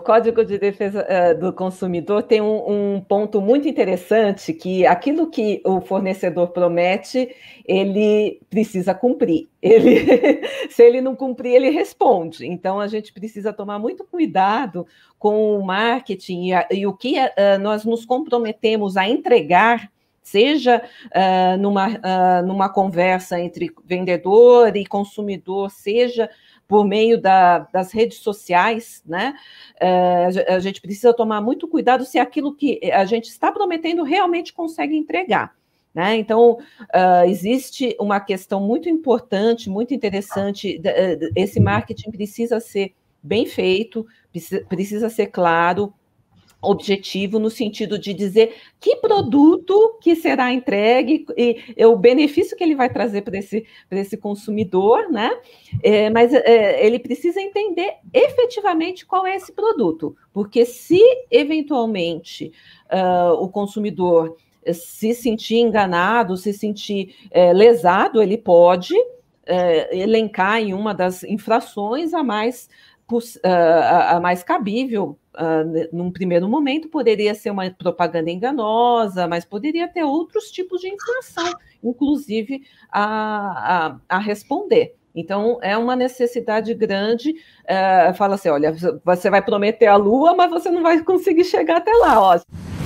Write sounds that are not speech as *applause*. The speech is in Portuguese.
O Código de Defesa eh, do Consumidor tem um, um, ponto muito interessante que aquilo que o fornecedor promete, ele precisa cumprir. *laughs* Ele, se ele não cumprir, ele responde. Então a gente precisa tomar muito cuidado com o marketing e, a, e o que eh, nós nos comprometemos a entregar seja uh, numa, uh, numa conversa entre vendedor e consumidor, seja por meio da, das redes sociais, né? Uh, a gente precisa tomar muito cuidado se aquilo que a gente está prometendo realmente consegue entregar. Né? Então, uh, existe uma questão muito importante, muito interessante. Eh, esse marketing precisa ser bem feito, precisa ser claro, objetivo no sentido de dizer que produto que será entregue e, o benefício que ele vai trazer para esse, esse consumidor, né? É, mas é, ele precisa entender efetivamente qual é esse produto, porque se eventualmente uh, o consumidor se sentir enganado, se sentir é, lesado, ele pode é, elencar em uma das infrações a mais ah, a, mais cabível Uh, num primeiro momento poderia ser uma propaganda enganosa, mas poderia ter outros tipos de inflação, inclusive a, a, a responder. Então, é uma necessidade grande. Uh, fala assim: olha, você vai prometer a Lua, mas você não vai conseguir chegar até lá. Ó.